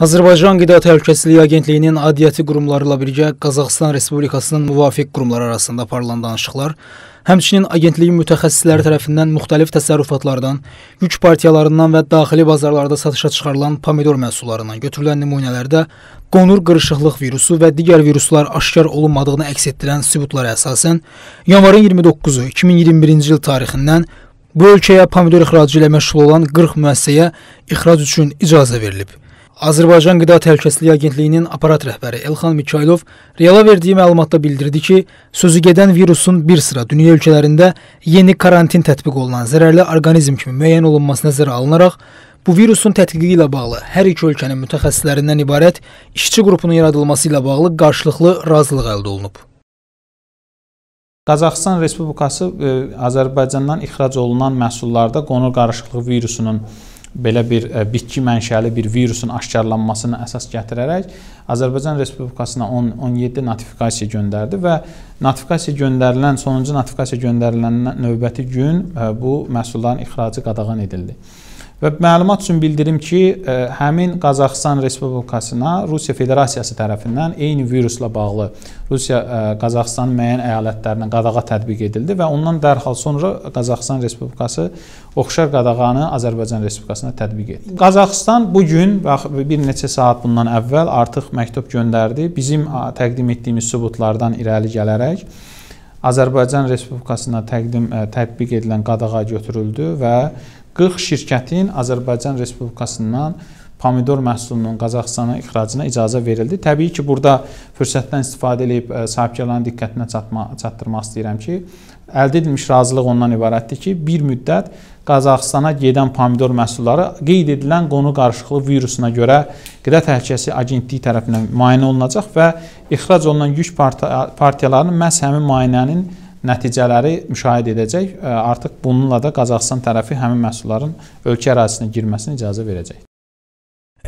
Azərbaycan Qida Təhlükəsizliyi Agentliyinin adiyyəti qurumlarıyla birgə Qazaxıstan Respublikasının müvafiq qurumları arasında aparılan danışıqlar, həmçinin agentliyin mütəxəssisləri tərəfindən müxtəlif təsərrüfatlardan, yük partiyalarından və daxili bazarlarda satışa çıxarılan pomidor məhsullarından götürülən nümunələrdə qonur qırışıqlıq virusu və digər viruslar aşkar olunmadığını əks etdirən sübutlara əsasən yanvarın 29-u 2021-ci il tarixindən bu ölkəyə pomidor ixracı ilə məşğul olan 40 müəssisəyə ixrac üçün icazə verilib. Azərbaycan Qida Təhlükəsizliyi Agentliyinin aparat rəhbəri Elxan Mikayılov reala verdiyi məlumatda bildirdi ki, sözü gedən virusun bir sıra dünya ölkələrində yeni karantin tətbiq olunan zərərli orqanizm kimi müəyyən olunması nəzərə alınaraq, bu virusun tədqiqi ilə bağlı hər iki ölkənin mütəxəssislərindən ibarət işçi qrupunun yaradılması ilə bağlı qarşılıqlı razılıq əldə olunub. Qazaxıstan Respublikası e, Azərbaycandan ixrac olunan məhsullarda qonur qarışıqlığı virusunun belə bir e, bitki mənşəli bir virusun aşkarlanmasına əsas gətirərək Azərbaycan Respublikasına 10 17 notifikasiya göndərdi və notifikasiya göndərilən sonuncu notifikasiya göndərilən növbəti gün e, bu məhsulların ixracı qadağan edildi. Və məlumat üçün bildirim ki, e, həmin Qazaxıstan Respublikasına Rusiya Federasiyası tərəfindən eyni virusla bağlı Rusiya e, Qazaxıstan müəyyən əyalətlərinə qadağa tətbiq edildi və ondan dərhal sonra Qazaxıstan Respublikası oxşar qadağanı Azərbaycan Respublikasına tətbiq etdi. Qazaxıstan bu gün və bir neçə saat bundan əvvəl artıq məktub göndərdi. Bizim təqdim etdiyimiz sübutlardan irəli gələrək Azərbaycan Respublikasına təqdim ə, e, tətbiq edilən qadağa götürüldü və 40 şirkətin Azərbaycan Respublikasından pomidor məhsulunun Qazaxıstana ixracına icazə verildi. Təbii ki, burada fürsətdən istifadə edib e, sahibkarların diqqətinə çatma, çatdırmaq istəyirəm ki, əldə edilmiş razılıq ondan ibarətdir ki, bir müddət Qazaxıstana gedən pomidor məhsulları qeyd edilən qonu qarışıqlığı virusuna görə Qida Təhlükəsizliyi Agentliyi tərəfindən müayinə olunacaq və ixrac olunan yük partiyalarının məhz həmin müayinənin nəticələri müşahidə edəcək. E, artıq bununla da Qazaxıstan tərəfi həmin məhsulların ölkə ərazisinə girməsinə icazə verəcək.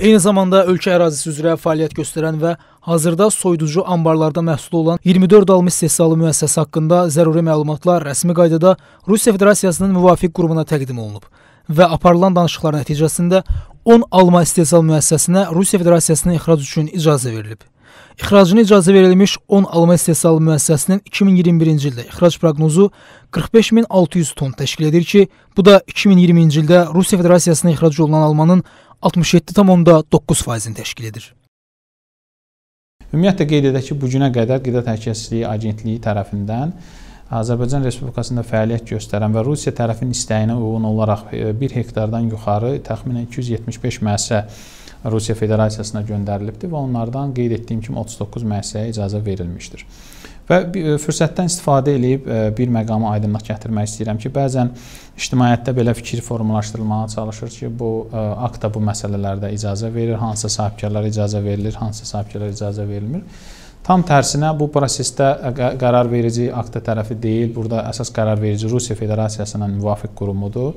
Eyni zamanda ölkə ərazisi üzrə fəaliyyət göstərən və hazırda soyuducu anbarlarda məhsul olan 24 alım istehsalı müəssisəsi haqqında zəruri məlumatlar rəsmi qaydada Rusiya Federasiyasının müvafiq qurumuna təqdim olunub və aparılan danışıqlar nəticəsində 10 alma istehsal müəssisəsinə Rusiya Federasiyasının ixrac üçün icazə verilib. İxracına icazə verilmiş 10 alma istehsal müəssisəsinin 2021-ci ildə ixrac proqnozu 45600 ton təşkil edir ki, bu da 2020-ci ildə Rusiya Federasiyasına ixrac olunan almanın 67,9%-ni təşkil edir. Ümumiyyətlə qeyd edək ki, bu günə qədər Qida Təhlükəsizliyi Agentliyi tərəfindən Azərbaycan Respublikasında fəaliyyət göstərən və Rusiya tərəfinin istəyinə uyğun olaraq 1 e, hektardan yuxarı təxminən 275 müəssisə Rusiya Federasiyasına göndərilibdir və onlardan qeyd etdiyim kimi 39 müəssisəyə icazə verilmişdir. Və e, fürsətdən istifadə edib e, bir məqamı aydınlıq gətirmək istəyirəm ki, bəzən ictimaiyyətdə belə fikir formalaşdırılmağa çalışır ki, bu e, akt da bu məsələlərdə icazə verir, hansısa sahibkarlara icazə verilir, hansısa sahibkarlara icazə verilmir. Tam tərsinə bu prosesdə qərar verici aktı tərəfi deyil, burada əsas qərar verici Rusiya Federasiyasının müvafiq qurumudur.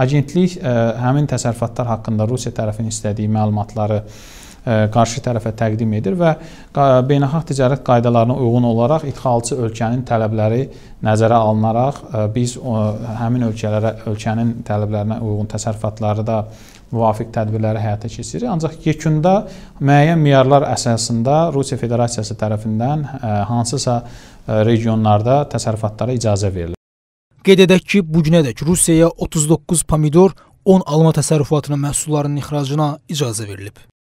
Agentlik həmin təsərrüfatlar haqqında Rusiya tərəfinin istədiyi məlumatları E, qarşı tərəfə təqdim edir və beynəlxalq ticarət qaydalarına uyğun olaraq idxalçı ölkənin tələbləri nəzərə alınaraq e, biz həmin ölkələrə ölkənin tələblərinə uyğun təsərrüfatları da müvafiq tədbirləri həyata keçiririk. Ancaq yekunda müəyyən meyarlar əsasında Rusiya Federasiyası tərəfindən e, hansısa regionlarda təsərrüfatlara icazə verilir. Qeyd edək ki, bu günədək Rusiyaya 39 pomidor, 10 alma təsərrüfatının məhsullarının ixracına icazə verilib.